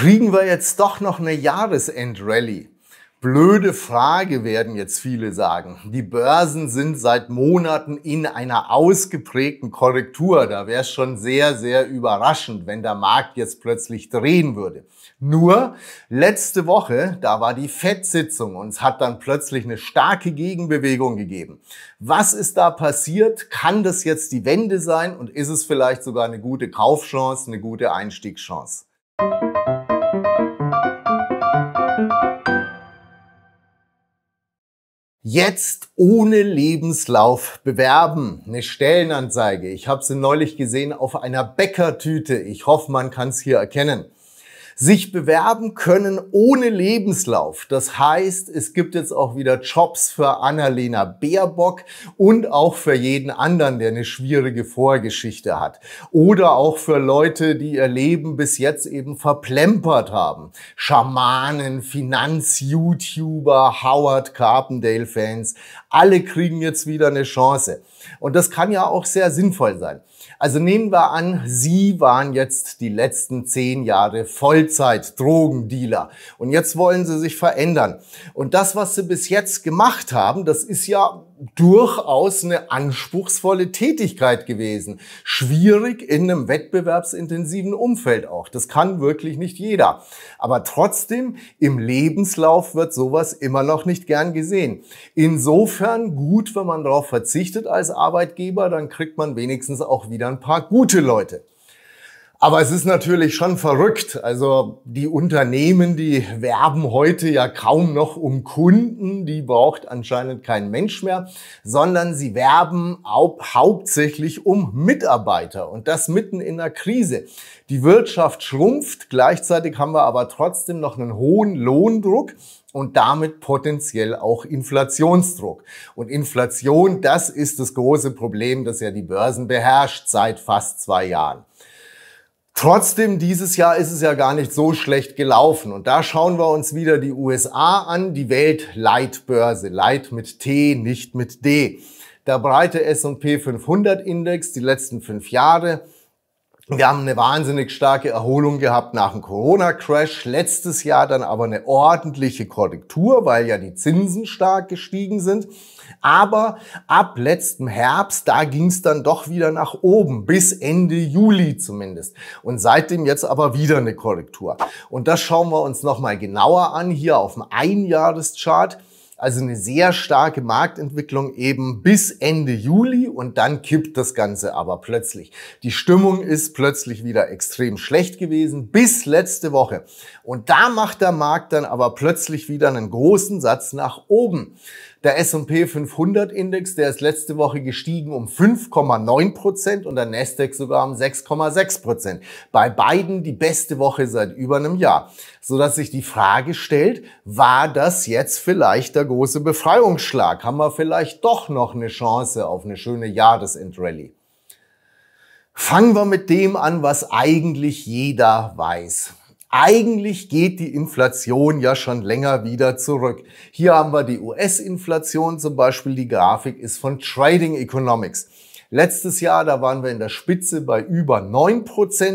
Kriegen wir jetzt doch noch eine Jahresendrallye? Blöde Frage werden jetzt viele sagen. Die Börsen sind seit Monaten in einer ausgeprägten Korrektur. Da wäre es schon sehr, sehr überraschend, wenn der Markt jetzt plötzlich drehen würde. Nur letzte Woche, da war die FED-Sitzung und es hat dann plötzlich eine starke Gegenbewegung gegeben. Was ist da passiert? Kann das jetzt die Wende sein und ist es vielleicht sogar eine gute Kaufchance, eine gute Einstiegschance? Jetzt ohne Lebenslauf bewerben. Eine Stellenanzeige. Ich habe sie neulich gesehen auf einer Bäckertüte. Ich hoffe, man kann es hier erkennen sich bewerben können ohne Lebenslauf. Das heißt, es gibt jetzt auch wieder Jobs für Annalena Baerbock und auch für jeden anderen, der eine schwierige Vorgeschichte hat. Oder auch für Leute, die ihr Leben bis jetzt eben verplempert haben. Schamanen, Finanz-YouTuber, Howard Carpendale-Fans, alle kriegen jetzt wieder eine Chance. Und das kann ja auch sehr sinnvoll sein. Also nehmen wir an, Sie waren jetzt die letzten zehn Jahre Vollzeit-Drogendealer und jetzt wollen Sie sich verändern. Und das, was Sie bis jetzt gemacht haben, das ist ja durchaus eine anspruchsvolle Tätigkeit gewesen. Schwierig in einem wettbewerbsintensiven Umfeld auch. Das kann wirklich nicht jeder. Aber trotzdem, im Lebenslauf wird sowas immer noch nicht gern gesehen. Insofern gut, wenn man darauf verzichtet als Arbeitgeber, dann kriegt man wenigstens auch wieder ein paar gute Leute. Aber es ist natürlich schon verrückt. Also die Unternehmen, die werben heute ja kaum noch um Kunden, die braucht anscheinend kein Mensch mehr, sondern sie werben hauptsächlich um Mitarbeiter und das mitten in der Krise. Die Wirtschaft schrumpft, gleichzeitig haben wir aber trotzdem noch einen hohen Lohndruck und damit potenziell auch Inflationsdruck. Und Inflation, das ist das große Problem, das ja die Börsen beherrscht seit fast zwei Jahren. Trotzdem, dieses Jahr ist es ja gar nicht so schlecht gelaufen. Und da schauen wir uns wieder die USA an, die Weltleitbörse. Leit mit T, nicht mit D. Der breite S&P 500 Index die letzten fünf Jahre wir haben eine wahnsinnig starke Erholung gehabt nach dem Corona-Crash, letztes Jahr dann aber eine ordentliche Korrektur, weil ja die Zinsen stark gestiegen sind. Aber ab letztem Herbst, da ging es dann doch wieder nach oben, bis Ende Juli zumindest. Und seitdem jetzt aber wieder eine Korrektur. Und das schauen wir uns nochmal genauer an, hier auf dem Einjahreschart. Also eine sehr starke Marktentwicklung eben bis Ende Juli und dann kippt das Ganze aber plötzlich. Die Stimmung ist plötzlich wieder extrem schlecht gewesen bis letzte Woche. Und da macht der Markt dann aber plötzlich wieder einen großen Satz nach oben. Der S&P 500 Index, der ist letzte Woche gestiegen um 5,9 Prozent und der Nasdaq sogar um 6,6 Prozent. Bei beiden die beste Woche seit über einem Jahr. Sodass sich die Frage stellt, war das jetzt vielleicht der große Befreiungsschlag? Haben wir vielleicht doch noch eine Chance auf eine schöne Jahresendrallye? Fangen wir mit dem an, was eigentlich jeder weiß. Eigentlich geht die Inflation ja schon länger wieder zurück. Hier haben wir die US-Inflation zum Beispiel. Die Grafik ist von Trading Economics. Letztes Jahr, da waren wir in der Spitze bei über 9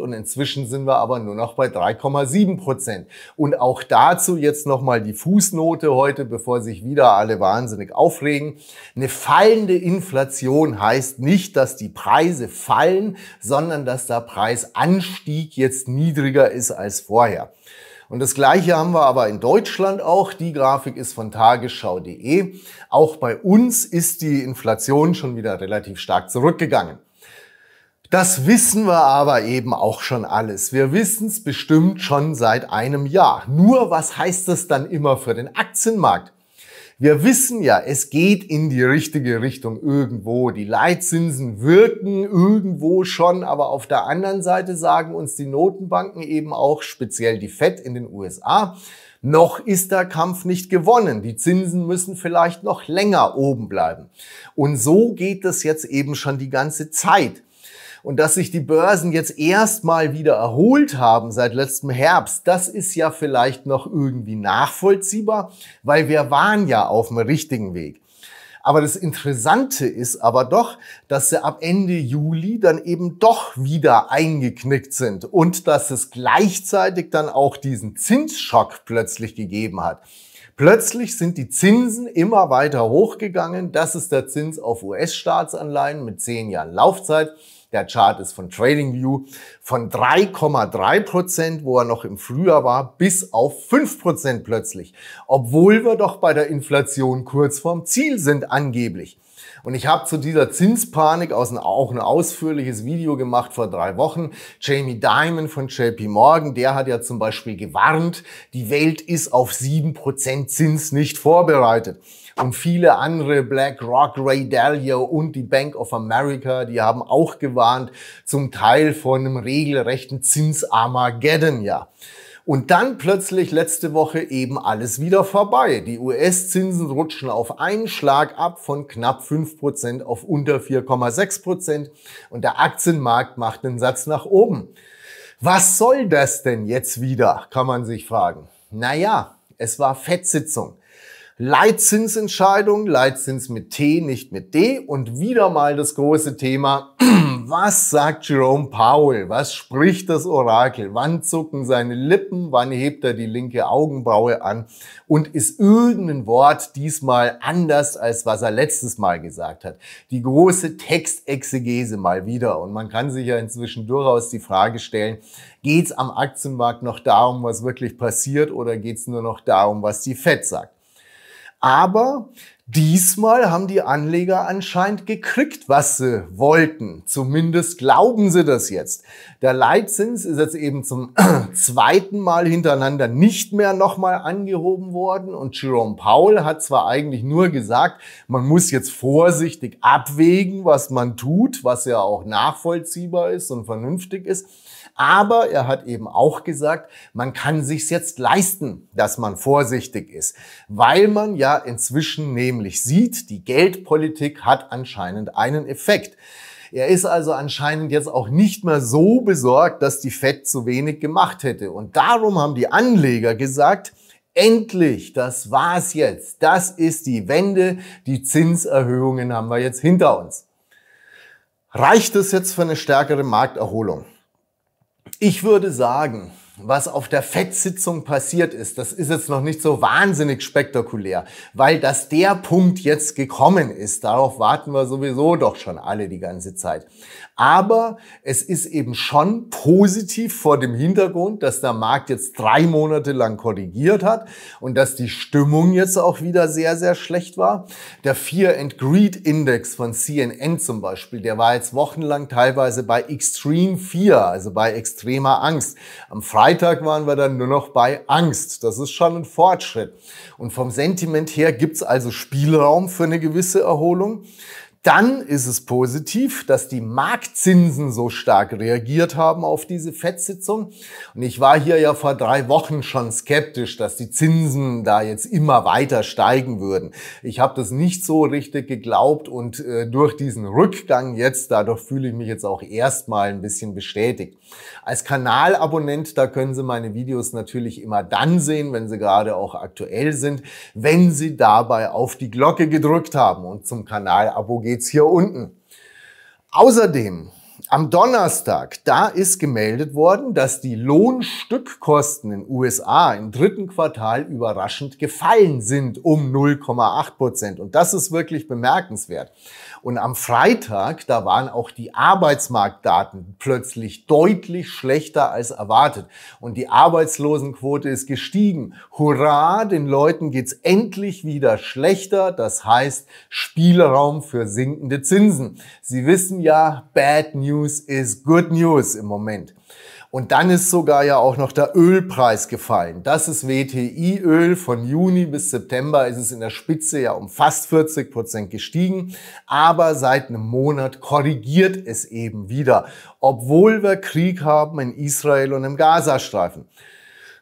und inzwischen sind wir aber nur noch bei 3,7 Und auch dazu jetzt nochmal die Fußnote heute, bevor sich wieder alle wahnsinnig aufregen. Eine fallende Inflation heißt nicht, dass die Preise fallen, sondern dass der Preisanstieg jetzt niedriger ist als vorher. Und das gleiche haben wir aber in Deutschland auch. Die Grafik ist von tagesschau.de. Auch bei uns ist die Inflation schon wieder relativ stark zurückgegangen. Das wissen wir aber eben auch schon alles. Wir wissen es bestimmt schon seit einem Jahr. Nur was heißt das dann immer für den Aktienmarkt? Wir wissen ja, es geht in die richtige Richtung irgendwo. Die Leitzinsen wirken irgendwo schon, aber auf der anderen Seite sagen uns die Notenbanken eben auch, speziell die Fed in den USA, noch ist der Kampf nicht gewonnen. Die Zinsen müssen vielleicht noch länger oben bleiben. Und so geht das jetzt eben schon die ganze Zeit. Und dass sich die Börsen jetzt erstmal wieder erholt haben seit letztem Herbst, das ist ja vielleicht noch irgendwie nachvollziehbar, weil wir waren ja auf dem richtigen Weg. Aber das Interessante ist aber doch, dass sie ab Ende Juli dann eben doch wieder eingeknickt sind und dass es gleichzeitig dann auch diesen Zinsschock plötzlich gegeben hat. Plötzlich sind die Zinsen immer weiter hochgegangen. Das ist der Zins auf US-Staatsanleihen mit zehn Jahren Laufzeit. Der Chart ist von TradingView von 3,3 Prozent, wo er noch im Frühjahr war, bis auf 5 Prozent plötzlich. Obwohl wir doch bei der Inflation kurz vorm Ziel sind angeblich. Und ich habe zu dieser Zinspanik auch ein ausführliches Video gemacht vor drei Wochen. Jamie Dimon von JP Morgan, der hat ja zum Beispiel gewarnt, die Welt ist auf 7% Zins nicht vorbereitet. Und viele andere, BlackRock, Ray Dalio und die Bank of America, die haben auch gewarnt, zum Teil von einem regelrechten Zinsarmageddon, ja. Und dann plötzlich letzte Woche eben alles wieder vorbei. Die US-Zinsen rutschen auf einen Schlag ab von knapp 5% auf unter 4,6% und der Aktienmarkt macht einen Satz nach oben. Was soll das denn jetzt wieder, kann man sich fragen. Naja, es war Fettsitzung. Leitzinsentscheidung, Leitzins mit T, nicht mit D und wieder mal das große Thema, was sagt Jerome Powell, was spricht das Orakel, wann zucken seine Lippen, wann hebt er die linke Augenbraue an und ist irgendein Wort diesmal anders, als was er letztes Mal gesagt hat. Die große Textexegese mal wieder und man kann sich ja inzwischen durchaus die Frage stellen, geht's am Aktienmarkt noch darum, was wirklich passiert oder geht's nur noch darum, was die Fed sagt? Aber diesmal haben die Anleger anscheinend gekriegt, was sie wollten. Zumindest glauben sie das jetzt. Der Leitzins ist jetzt eben zum zweiten Mal hintereinander nicht mehr nochmal angehoben worden. Und Jerome Powell hat zwar eigentlich nur gesagt, man muss jetzt vorsichtig abwägen, was man tut, was ja auch nachvollziehbar ist und vernünftig ist. Aber er hat eben auch gesagt, man kann sich's jetzt leisten, dass man vorsichtig ist, weil man ja inzwischen nämlich sieht, die Geldpolitik hat anscheinend einen Effekt. Er ist also anscheinend jetzt auch nicht mehr so besorgt, dass die Fed zu wenig gemacht hätte. Und darum haben die Anleger gesagt, endlich, das war's jetzt. Das ist die Wende. Die Zinserhöhungen haben wir jetzt hinter uns. Reicht es jetzt für eine stärkere Markterholung? Ich würde sagen, was auf der FED-Sitzung passiert ist, das ist jetzt noch nicht so wahnsinnig spektakulär, weil dass der Punkt jetzt gekommen ist, darauf warten wir sowieso doch schon alle die ganze Zeit. Aber es ist eben schon positiv vor dem Hintergrund, dass der Markt jetzt drei Monate lang korrigiert hat und dass die Stimmung jetzt auch wieder sehr, sehr schlecht war. Der Fear and Greed Index von CNN zum Beispiel, der war jetzt wochenlang teilweise bei Extreme Fear, also bei extremer Angst. Am Freitag Freitag waren wir dann nur noch bei Angst. Das ist schon ein Fortschritt. Und vom Sentiment her gibt's also Spielraum für eine gewisse Erholung. Dann ist es positiv, dass die Marktzinsen so stark reagiert haben auf diese Fettsitzung. Und ich war hier ja vor drei Wochen schon skeptisch, dass die Zinsen da jetzt immer weiter steigen würden. Ich habe das nicht so richtig geglaubt und äh, durch diesen Rückgang jetzt, dadurch fühle ich mich jetzt auch erstmal ein bisschen bestätigt. Als Kanalabonnent, da können Sie meine Videos natürlich immer dann sehen, wenn sie gerade auch aktuell sind, wenn Sie dabei auf die Glocke gedrückt haben und zum Kanalabo gehen geht es hier unten. Außerdem am Donnerstag, da ist gemeldet worden, dass die Lohnstückkosten in USA im dritten Quartal überraschend gefallen sind um 0,8 Prozent. Und das ist wirklich bemerkenswert. Und am Freitag, da waren auch die Arbeitsmarktdaten plötzlich deutlich schlechter als erwartet. Und die Arbeitslosenquote ist gestiegen. Hurra, den Leuten geht's endlich wieder schlechter. Das heißt Spielraum für sinkende Zinsen. Sie wissen ja, Bad News is Good News im Moment. Und dann ist sogar ja auch noch der Ölpreis gefallen. Das ist WTI-Öl. Von Juni bis September ist es in der Spitze ja um fast 40 Prozent gestiegen. Aber seit einem Monat korrigiert es eben wieder, obwohl wir Krieg haben in Israel und im Gazastreifen.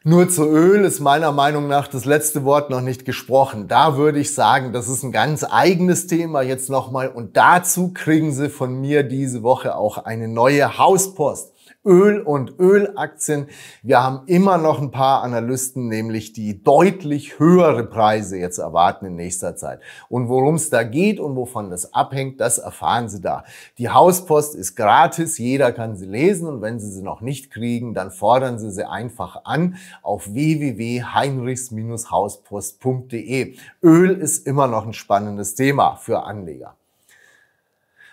Nur zu Öl ist meiner Meinung nach das letzte Wort noch nicht gesprochen. Da würde ich sagen, das ist ein ganz eigenes Thema jetzt nochmal. Und dazu kriegen Sie von mir diese Woche auch eine neue Hauspost. Öl und Ölaktien. Wir haben immer noch ein paar Analysten, nämlich die deutlich höhere Preise jetzt erwarten in nächster Zeit. Und worum es da geht und wovon das abhängt, das erfahren Sie da. Die Hauspost ist gratis, jeder kann sie lesen und wenn Sie sie noch nicht kriegen, dann fordern Sie sie einfach an auf www.heinrichs-hauspost.de. Öl ist immer noch ein spannendes Thema für Anleger.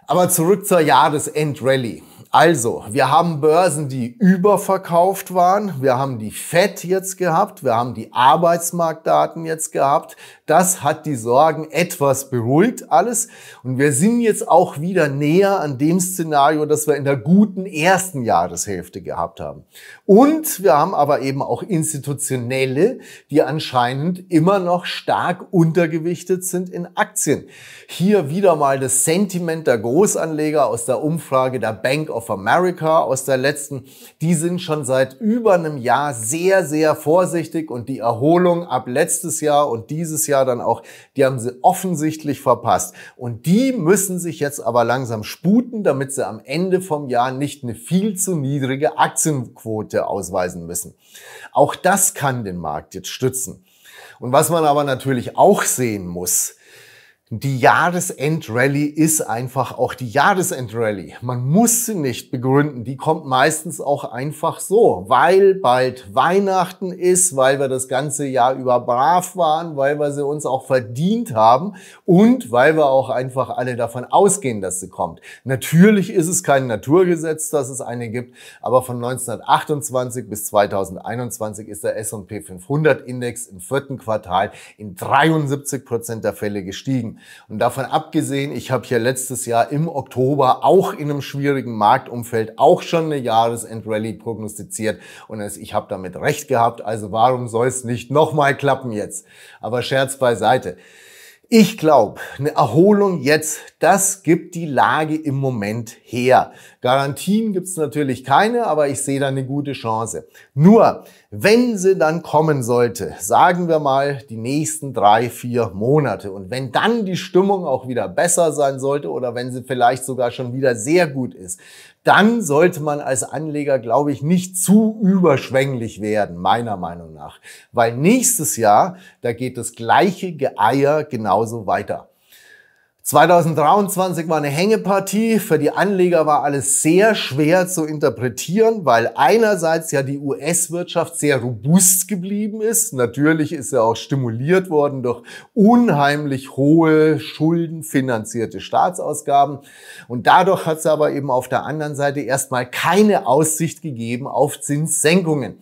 Aber zurück zur Jahresendrallye. Also, wir haben Börsen, die überverkauft waren. Wir haben die FED jetzt gehabt. Wir haben die Arbeitsmarktdaten jetzt gehabt. Das hat die Sorgen etwas beruhigt alles. Und wir sind jetzt auch wieder näher an dem Szenario, das wir in der guten ersten Jahreshälfte gehabt haben. Und wir haben aber eben auch institutionelle, die anscheinend immer noch stark untergewichtet sind in Aktien. Hier wieder mal das Sentiment der Großanleger aus der Umfrage der Bank of America aus der letzten. Die sind schon seit über einem Jahr sehr, sehr vorsichtig und die Erholung ab letztes Jahr und dieses Jahr Jahr dann auch, die haben sie offensichtlich verpasst. Und die müssen sich jetzt aber langsam sputen, damit sie am Ende vom Jahr nicht eine viel zu niedrige Aktienquote ausweisen müssen. Auch das kann den Markt jetzt stützen. Und was man aber natürlich auch sehen muss, die Jahresendrallye ist einfach auch die Jahresendrallye. Man muss sie nicht begründen. Die kommt meistens auch einfach so, weil bald Weihnachten ist, weil wir das ganze Jahr über brav waren, weil wir sie uns auch verdient haben und weil wir auch einfach alle davon ausgehen, dass sie kommt. Natürlich ist es kein Naturgesetz, dass es eine gibt, aber von 1928 bis 2021 ist der S&P 500 Index im vierten Quartal in 73 Prozent der Fälle gestiegen. Und davon abgesehen, ich habe hier letztes Jahr im Oktober auch in einem schwierigen Marktumfeld auch schon eine Jahresendrally prognostiziert und ich habe damit recht gehabt. Also warum soll es nicht nochmal klappen jetzt? Aber Scherz beiseite. Ich glaube, eine Erholung jetzt, das gibt die Lage im Moment her. Garantien gibt's natürlich keine, aber ich sehe da eine gute Chance. Nur, wenn sie dann kommen sollte, sagen wir mal die nächsten drei, vier Monate und wenn dann die Stimmung auch wieder besser sein sollte oder wenn sie vielleicht sogar schon wieder sehr gut ist, dann sollte man als Anleger, glaube ich, nicht zu überschwänglich werden, meiner Meinung nach. Weil nächstes Jahr, da geht das gleiche Geier genauso weiter. 2023 war eine Hängepartie. Für die Anleger war alles sehr schwer zu interpretieren, weil einerseits ja die US-Wirtschaft sehr robust geblieben ist. Natürlich ist sie auch stimuliert worden durch unheimlich hohe schuldenfinanzierte Staatsausgaben. Und dadurch hat es aber eben auf der anderen Seite erstmal keine Aussicht gegeben auf Zinssenkungen.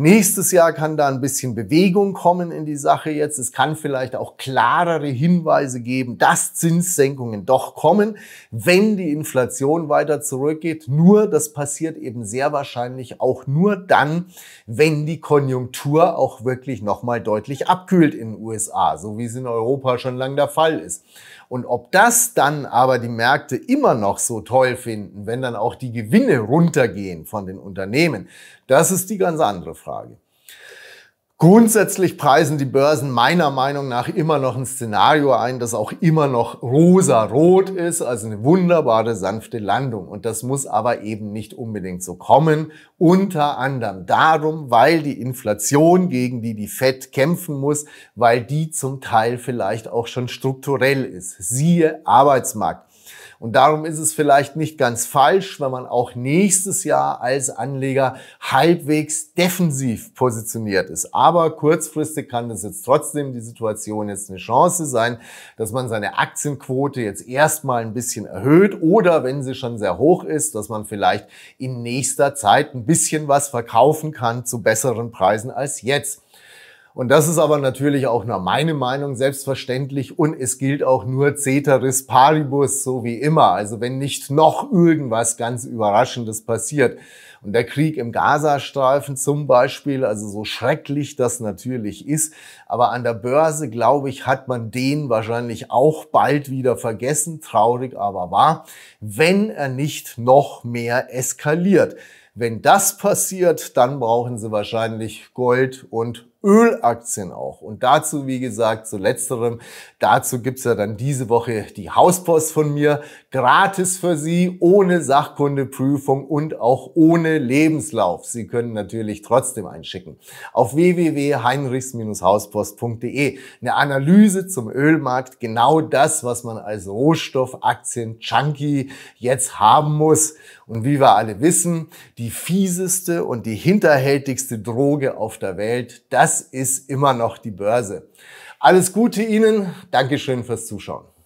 Nächstes Jahr kann da ein bisschen Bewegung kommen in die Sache jetzt. Es kann vielleicht auch klarere Hinweise geben, dass Zinssenkungen doch kommen, wenn die Inflation weiter zurückgeht. Nur, das passiert eben sehr wahrscheinlich auch nur dann, wenn die Konjunktur auch wirklich nochmal deutlich abkühlt in den USA, so wie es in Europa schon lang der Fall ist. Und ob das dann aber die Märkte immer noch so toll finden, wenn dann auch die Gewinne runtergehen von den Unternehmen, das ist die ganz andere Frage. Grundsätzlich preisen die Börsen meiner Meinung nach immer noch ein Szenario ein, das auch immer noch rosa-rot ist, also eine wunderbare sanfte Landung. Und das muss aber eben nicht unbedingt so kommen. Unter anderem darum, weil die Inflation, gegen die die Fed kämpfen muss, weil die zum Teil vielleicht auch schon strukturell ist. Siehe Arbeitsmarkt. Und darum ist es vielleicht nicht ganz falsch, wenn man auch nächstes Jahr als Anleger halbwegs defensiv positioniert ist. Aber kurzfristig kann das jetzt trotzdem die Situation jetzt eine Chance sein, dass man seine Aktienquote jetzt erstmal ein bisschen erhöht oder wenn sie schon sehr hoch ist, dass man vielleicht in nächster Zeit ein bisschen was verkaufen kann zu besseren Preisen als jetzt. Und das ist aber natürlich auch nur meine Meinung, selbstverständlich. Und es gilt auch nur Ceteris Paribus, so wie immer. Also wenn nicht noch irgendwas ganz Überraschendes passiert. Und der Krieg im Gazastreifen zum Beispiel, also so schrecklich das natürlich ist, aber an der Börse, glaube ich, hat man den wahrscheinlich auch bald wieder vergessen, traurig aber wahr, wenn er nicht noch mehr eskaliert. Wenn das passiert, dann brauchen sie wahrscheinlich Gold und Ölaktien auch. Und dazu, wie gesagt, zu letzterem, dazu gibt's ja dann diese Woche die Hauspost von mir, gratis für Sie, ohne Sachkundeprüfung und auch ohne Lebenslauf. Sie können natürlich trotzdem einschicken. Auf www.heinrichs-hauspost.de eine Analyse zum Ölmarkt, genau das, was man als Rohstoffaktien-Junkie jetzt haben muss. Und wie wir alle wissen, die fieseste und die hinterhältigste Droge auf der Welt, das das ist immer noch die Börse. Alles Gute Ihnen, Dankeschön fürs Zuschauen.